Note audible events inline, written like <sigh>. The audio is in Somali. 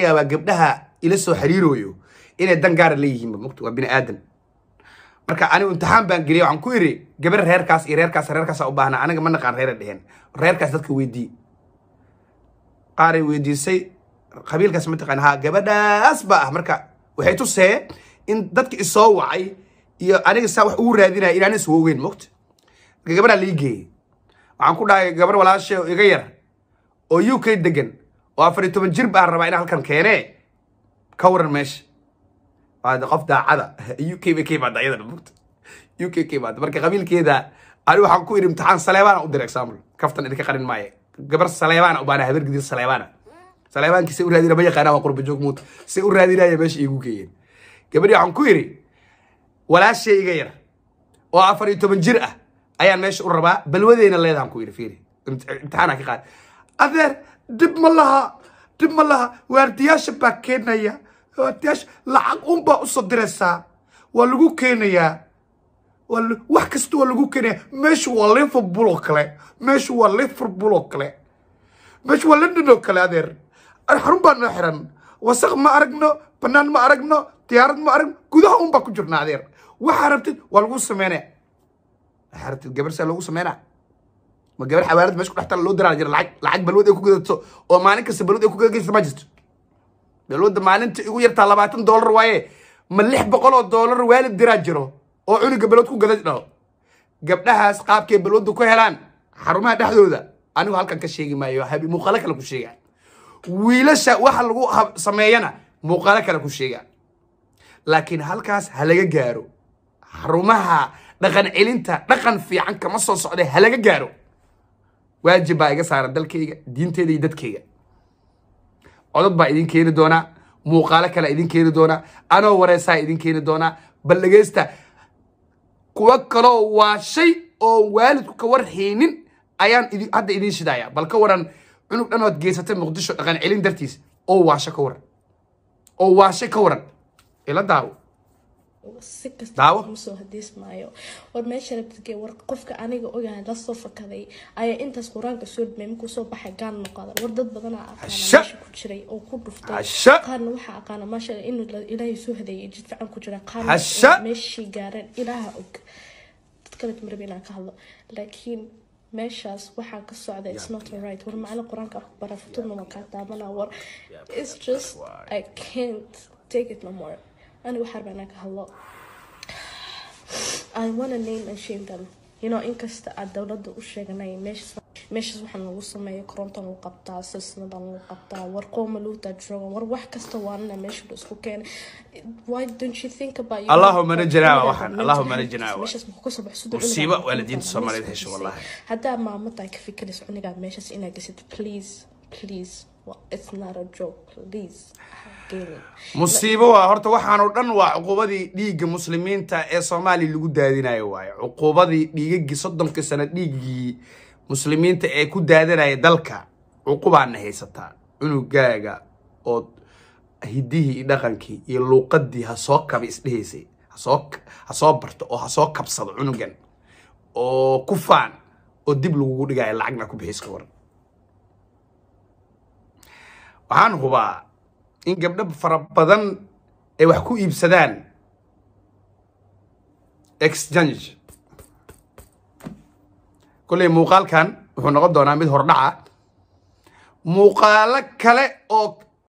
laga yaabaa gabdhaha ila soo xiriirooyo inay dan gaara la yihiinba mugta waa bini aadan marka anigu imtixaan baan geliyay waxaan ku yidhi gabar reerkaas iyo reerkaas reerkaasa u baahna aniga ma naqaan reera dheheen reerkaas dadka weydii qaaray weydiisay qabiilkaas mataqaan ha gabadhaas ba ah marka waxay tusee in dadka isoo wacay iyo aniga saa wax ugu raadinaya inaana iswoogeyn mogta marka gabadhaa laii geeyey waxaan ku dhahay gabar walaashe iga yar oo u k degan oo afar iyo toban jir baan rabaa inaan halkan keene ka waran meesha qof daacada <laughs> u k b k baa dacyada dhabuurta u k k baa marka qabiilkeeda ani waxaan ku idhi imtixaan saleebaana u dira example kaftan idinka qarin maayo gabar saleebaana ubaana habeer gidin saleebaana saleebaanki se u raadina ma yaqaana waa qurba joog muut se u raadinaya meesha iigu geeyeen gabadhii waxaan ku idhi walaashay iga yar oo afar iyo toban jir ah ayaan meesha u rabaa balwadeyna leedaan ku idhi fiiri imtixaana ka qaad adeer dib ma laha dib ma laha waardiyaasha baa keenaya waardiyaasha lacag un baa usoo diraysaa waa lagu keenayaa wax kasta waa lagu keenaya meeshu waa liverpool oo kale meeshu waa liverpool oo kale meeshu waa london oo kale adeer xarun baa noo xiran wasaq ma aragno bannaan ma aragno diyaarad ma aragno gudaha un baa ku jirna adeer waxaa rabtid waa lagu sameynaya waxaa rabtid gabarsaa loogu sameynaa ma gabar xawaarad meesha ku dhex loo daraari jira lacag lacag balwad ay ku gadato oo maalin kasta balwad ay ku gadageysa ma jirto balwadda maalinta igu yartaa labaatan doolar waaye ma lix boqol oo doolar waalid diraa jiro oo cunuga balwad ku gada dhaho gabdhahaas qaabkay balwaddu ku helaan xarumaha dhexdooda anigu halkan ka sheegi maayo muuqaalo kale ku sheegaa wiilasha waxa lagu sameeyana muuqaalo kale ku sheegaa laakiin halkaas ha laga gaaro xarumaha dhaqan celinta dhaqan fiican kama soo socda ha laga gaaro waajib baa iga saara dalkayga diinteyda iyo dadkayga codod baa idin keeni doonaa muuqaalo kale idin keeni doonaa anoo wareysaa idin keeni doonaa bal kuwo kaloo waa shay oo waalidku ka war xiinin ayaan hadda idiin shidaaya bal ka waran cunug dhanood ood geysatay muqdisho dhaqan celin dartiis oo waasho ka waran oo waasho ka waran ila daawo war meesha meesharabtge war qofka aniga ogahay lasoo fakaday ayaa intaas qur-aanka soo dhimay markuu soo baxay gaan noqoda war dad badanaa aqaana ku jiray oo ku dhuftay qaarna waxaa aqaana maasha in ilaahay soo hadeeyay jid ku jiraan qaarna meeshii gaareen ilaaha og dad kale maraba inaan ka hadlo laakiin meeshaas waxaa ka socda it's not right war macala qur-aanka aku ah bara futudna waan kaa daabanaa war it's just i can't take it no more anigu xarbana ka hadlo i wanna name and shame them you know inkasta aad dowladda u sheeganay meeshaas waxaa lagu sameeya korontan lagu qabtaa silsiladan lagu qabtaa war qooma loo taajrooga war wax kasta waanana meesha la isku keenay why don't you think about ka fikirayso cunigaa meeshaas inaad gasatid please please musiibo waa horta waxaanu dhan waa cuquubadii dhiigga muslimiinta ee soomaaliya lagu daadinayo waaye cuquubadii dhiigagii soddonkii sano dhiiggii muslimiinta ee ku daadanaya dalka cuqubaana haysataa cunugaaga ood hidihii iyo dhaqankii iyo luuqadii ha soo kaba isdhehaysay ha soo barto oo ha soo kabsado cunugan oo ku faan oo dib lagugu dhigaayo lacagna ku bixiis ka waran waxaan hubaa in gabdho fara badan ay wax ku iibsadaan exchange kolley muuqaalkan wuxuu noqon doonaa mid hordhaca muuqaalo kale oo